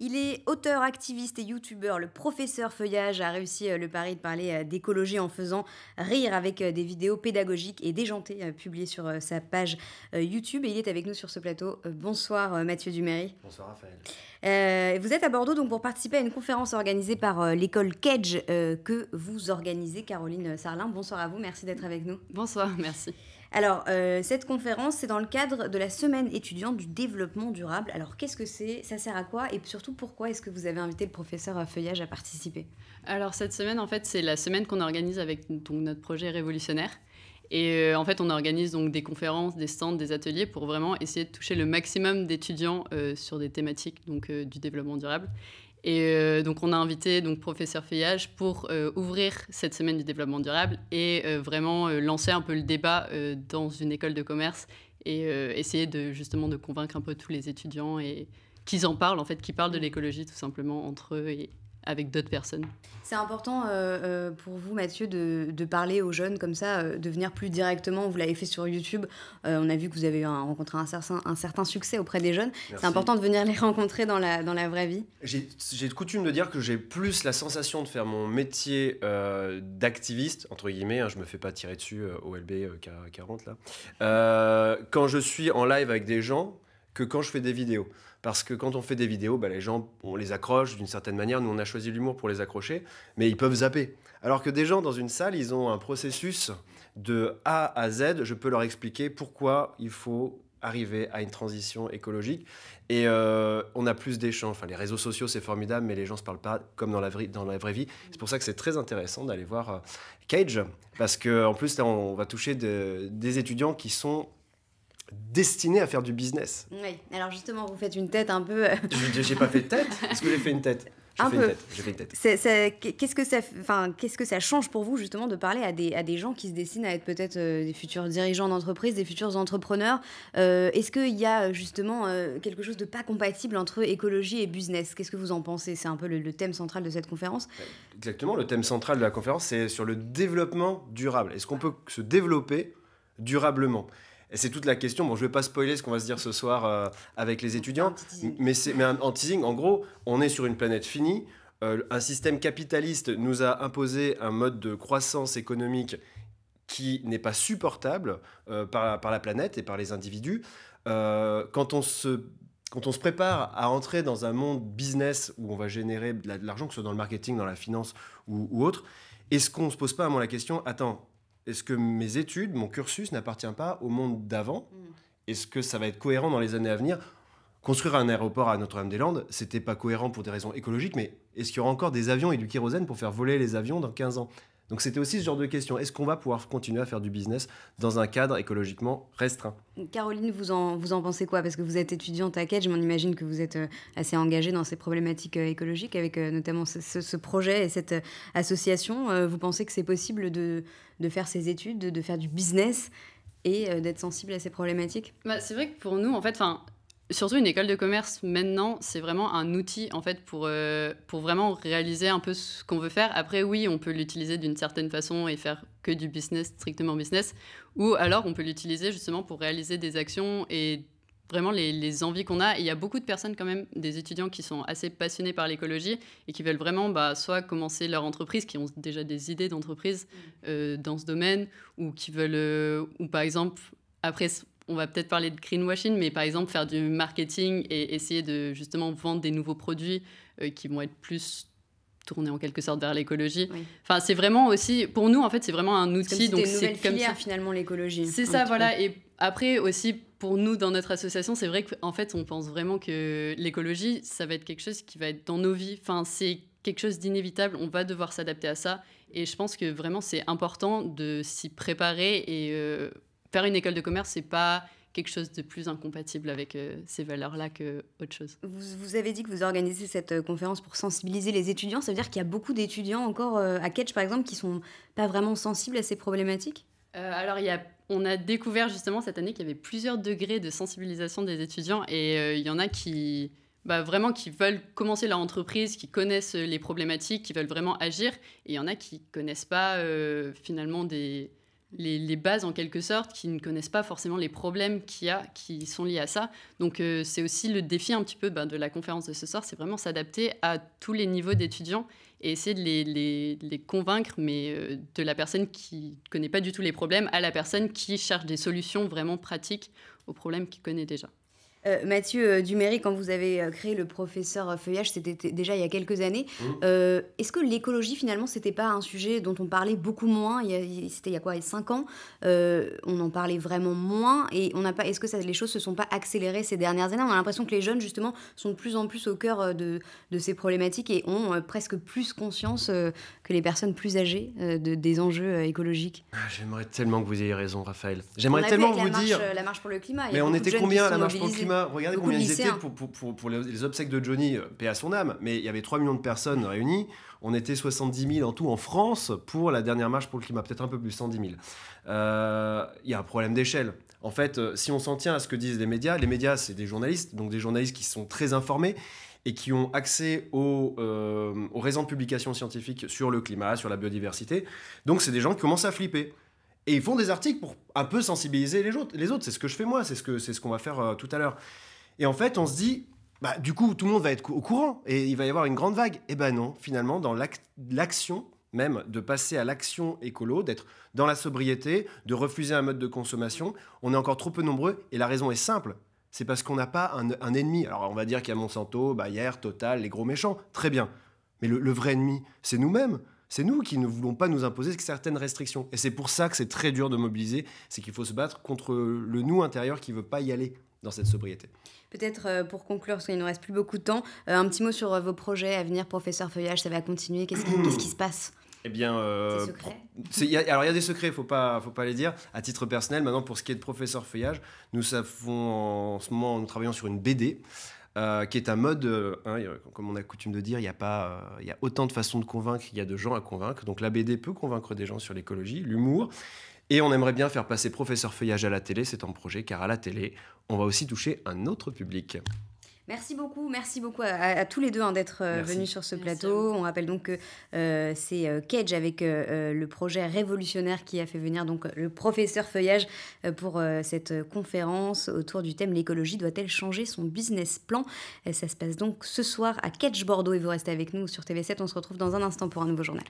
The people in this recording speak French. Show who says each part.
Speaker 1: Il est auteur, activiste et youtubeur. Le professeur Feuillage a réussi euh, le pari de parler euh, d'écologie en faisant rire avec euh, des vidéos pédagogiques et déjantées publiées sur sa page YouTube. Et il est avec nous sur ce plateau. Bonsoir Mathieu Duméry. Bonsoir Raphaël. vous êtes à Bordeaux donc pour participer à une conférence organisée par l'école KEDGE que vous organisez, Caroline Sarlin. Bonsoir à vous, merci d'être avec nous. Bonsoir, merci. Alors, euh, cette conférence, c'est dans le cadre de la semaine étudiante du développement durable. Alors, qu'est-ce que c'est Ça sert à quoi Et surtout, pourquoi est-ce que vous avez invité le professeur Feuillage à participer
Speaker 2: Alors, cette semaine, en fait, c'est la semaine qu'on organise avec notre projet révolutionnaire. Et euh, en fait, on organise donc des conférences, des stands, des ateliers pour vraiment essayer de toucher le maximum d'étudiants euh, sur des thématiques du développement durable. Et euh, donc on a invité donc professeur Feuillage pour euh, ouvrir cette semaine du développement durable et euh, vraiment lancer un peu le débat dans une école de commerce et essayer de justement de convaincre un peu tous les étudiants et qu'ils en parlent en fait, qu'ils parlent de l'écologie tout simplement entre eux et, avec d'autres personnes.
Speaker 1: C'est important euh, euh, pour vous, Mathieu, de, parler aux jeunes comme ça, euh, de venir plus directement. Vous l'avez fait sur YouTube. on a vu que vous avez rencontré un certain, un certain succès auprès des jeunes. C'est important de venir les rencontrer dans la, dans la vraie vie.
Speaker 3: J'ai coutume de dire que j'ai plus la sensation de faire mon métier d'activiste, entre guillemets, hein, je me fais pas tirer dessus au LB40 là, quand je suis en live avec des gens que quand je fais des vidéos. Parce que quand on fait des vidéos, bah, les gens, on les accroche d'une certaine manière. Nous, on a choisi l'humour pour les accrocher, mais ils peuvent zapper. Alors que des gens dans une salle, ils ont un processus de A à Z. Je peux leur expliquer pourquoi il faut arriver à une transition écologique. Et euh, on a plus d'échanges. Enfin, les réseaux sociaux, c'est formidable, mais les gens ne se parlent pas comme dans la, vraie, dans la vraie vie. C'est pour ça que c'est très intéressant d'aller voir euh, Cage, parce qu'en plus, on va toucher de, des étudiants qui sont destiné à faire du business.
Speaker 1: Oui, alors justement, vous faites une tête un peu. Euh, Je j'ai pas fait de
Speaker 3: tête Est-ce que j'ai fait une tête un peu.
Speaker 1: Qu'est-ce que ça, enfin, qu'est-ce que ça change pour vous justement de parler à des, à des gens qui se destinent à être peut-être euh, des futurs dirigeants d'entreprise, des futurs entrepreneurs euh, Est-ce qu'il y a justement quelque chose de pas compatible entre écologie et business Qu'est-ce que vous en pensez C'est un peu le, thème central de cette conférence.
Speaker 3: Exactement, le thème central de la conférence c'est sur le développement durable. Est-ce qu'on peut se développer durablement c'est toute la question. Bon, je vais pas spoiler ce qu'on va se dire ce soir euh, avec les étudiants, mais c'est mais en teasing, en gros, on est sur une planète finie. Euh, un système capitaliste nous a imposé un mode de croissance économique qui n'est pas supportable euh, par, par, la planète et par les individus. quand on se quand on se prépare à entrer dans un monde business où on va générer de l'argent, que ce soit dans le marketing, dans la finance ou, ou autre, est-ce qu'on ne se pose pas à moi la question, attends, est-ce que mes études, mon cursus n'appartient pas au monde d'avant mm. Est-ce que ça va être cohérent dans les années à venir Construire un aéroport à Notre-Dame-des-Landes, c'était pas cohérent pour des raisons écologiques, mais est-ce qu'il y aura encore des avions et du kérosène pour faire voler les avions dans 15 ans donc c'était aussi ce genre de question. Est-ce qu'on va pouvoir continuer à faire du business dans un cadre écologiquement restreint
Speaker 1: Caroline, vous en, vous en pensez quoi Parce que vous êtes étudiante à Cage, je m'imagine imagine que vous êtes euh, assez engagée dans ces problématiques euh, écologiques, avec euh, notamment ce, projet et cette association. Vous pensez que c'est possible de, faire ces études, de, faire du business
Speaker 2: et d'être sensible à ces problématiques bah, C'est vrai que pour nous, en fait, enfin surtout une école de commerce maintenant, c'est vraiment un outil en fait pour, euh, pour vraiment réaliser un peu ce qu'on veut faire. Après, oui, on peut l'utiliser d'une certaine façon et faire que du business, strictement business, ou alors on peut l'utiliser justement pour réaliser des actions et vraiment les, envies qu'on a. il y a beaucoup de personnes quand même, des étudiants qui sont assez passionnés par l'écologie et qui veulent vraiment bah, soit commencer leur entreprise, qui ont déjà des idées d'entreprise mmh. euh, dans ce domaine, ou qui veulent, euh, ou par exemple, après on va peut-être parler de greenwashing, mais par exemple faire du marketing et essayer de justement vendre des nouveaux produits euh, qui vont être plus tournés en quelque sorte vers l'écologie. Enfin, c'est vraiment aussi pour nous en fait, c'est vraiment un outil. Comme donc c'est comme filière, finalement l'écologie. C'est ça, voilà. Et après aussi pour nous dans notre association, c'est vrai qu'en fait on pense vraiment que l'écologie, ça va être quelque chose qui va être dans nos vies. Enfin, c'est quelque chose d'inévitable. On va devoir s'adapter à ça. Et je pense que vraiment c'est important de s'y préparer et euh, faire une école de commerce, c'est pas quelque chose de plus incompatible avec euh, ces valeurs-là que autre chose. Vous,
Speaker 1: vous, avez dit que vous organisez cette euh, conférence pour sensibiliser les étudiants. Ça veut dire qu'il y a beaucoup d'étudiants encore euh, à Ketch, par exemple, qui sont pas vraiment sensibles à ces problématiques
Speaker 2: Alors, il on a découvert justement cette année qu'il y avait plusieurs degrés de sensibilisation des étudiants et il y en a qui... Bah, vraiment qui veulent commencer leur entreprise, qui connaissent les problématiques, qui veulent vraiment agir, et il y en a qui connaissent pas finalement des, les, bases en quelque sorte, qui ne connaissent pas forcément les problèmes qu'il y a, qui sont liés à ça. Donc euh, c'est aussi le défi un petit peu ben, de la conférence de ce soir, c'est vraiment s'adapter à tous les niveaux d'étudiants et essayer de les, convaincre, mais euh, de la personne qui ne connaît pas du tout les problèmes à la personne qui cherche des solutions vraiment pratiques aux problèmes qu'il connaît déjà.
Speaker 1: Euh, Mathieu euh, Duméry, quand vous avez euh, créé le professeur Feuillage, c'était déjà il y a quelques années. Mmh. Est-ce que l'écologie, finalement, c'était pas un sujet dont on parlait beaucoup moins C'était il y a quoi Il y a 5 ans On en parlait vraiment moins. Et on pas. Est-ce que les choses se sont pas accélérées ces dernières années On a l'impression que les jeunes, justement, sont de plus en plus au cœur de, ces problématiques et ont presque plus conscience que les personnes plus âgées de, des enjeux écologiques.
Speaker 3: Ah, j'aimerais tellement que vous ayez raison, Raphaël. J'aimerais tellement vous la marche, dire.
Speaker 1: La marche pour le climat. Mais on était combien à la marche pour le climat Regardez combien ils étaient hein.
Speaker 3: pour, les obsèques de Johnny, euh, paix à son âme. Mais il y avait 3 millions de personnes réunies. On était 70 000 en tout en France pour la dernière marche pour le climat, peut-être un peu plus, 110 000. Euh, il y a un problème d'échelle. En fait, euh, si on s'en tient à ce que disent les médias, les médias, c'est des journalistes, donc des journalistes qui sont très informés et qui ont accès aux, raisons de publication scientifiques sur le climat, sur la biodiversité. Donc, c'est des gens qui commencent à flipper. Et ils font des articles pour un peu sensibiliser les autres. Les autres. C'est ce que je fais moi, c'est ce qu'on ce va faire euh, tout à l'heure. Et en fait, on se dit, bah, du coup, tout le monde va être au courant et il va y avoir une grande vague. Et eh ben non, finalement, dans l'action même, de passer à l'action écolo, d'être dans la sobriété, de refuser un mode de consommation, on est encore trop peu nombreux et la raison est simple. C'est parce qu'on n'a pas un, ennemi. Alors on va dire qu'il y a Monsanto, Bayer, Total, les gros méchants, très bien. Mais le vrai ennemi, c'est nous-mêmes. C'est nous qui ne voulons pas nous imposer certaines restrictions. Et c'est pour ça que c'est très dur de mobiliser, c'est qu'il faut se battre contre le nous intérieur qui ne veut pas y aller dans cette sobriété.
Speaker 1: Peut-être euh, pour conclure, parce qu'il ne nous reste plus beaucoup de temps, euh, un petit mot sur euh, vos projets à venir, professeur Feuillage, ça va continuer, qu'est-ce
Speaker 3: qui, se passe eh bien, alors il y a des secrets, faut pas, faut pas les dire. À titre personnel, maintenant pour ce qui est de professeur Feuillage, nous savons en ce moment, nous travaillons sur une BD euh, qui est un mode, euh, hein, comme on a coutume de dire, il y, a pas, euh, y a autant de façons de convaincre il y a de gens à convaincre. Donc la BD peut convaincre des gens sur l'écologie, l'humour. Et on aimerait bien faire passer Professeur Feuillage à la télé, c'est en projet, car à la télé, on va aussi toucher un autre public.
Speaker 1: Merci beaucoup, merci beaucoup à, tous les deux hein, d'être euh, venus sur ce plateau. On rappelle donc que euh, c'est Cage euh, avec le projet révolutionnaire qui a fait venir donc le professeur Feuillage pour cette conférence autour du thème l'écologie doit-elle changer son business plan Ça se passe donc ce soir à Cage Bordeaux et vous restez avec nous sur TV7. On se retrouve dans un instant pour un
Speaker 3: nouveau journal.